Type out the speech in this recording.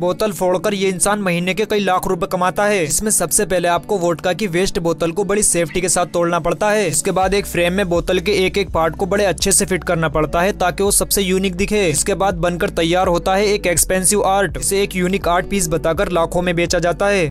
बोतल फोड़कर ये इंसान महीने के कई लाख रुपए कमाता है इसमें सबसे पहले आपको वोटका की वेस्ट बोतल को बड़ी सेफ्टी के साथ तोड़ना पड़ता है इसके बाद एक फ्रेम में बोतल के एक एक पार्ट को बड़े अच्छे से फिट करना पड़ता है ताकि वो सबसे यूनिक दिखे इसके बाद बनकर तैयार होता है एक एक्सपेंसिव आर्ट इसे एक यूनिक आर्ट पीस बताकर लाखों में बेचा जाता है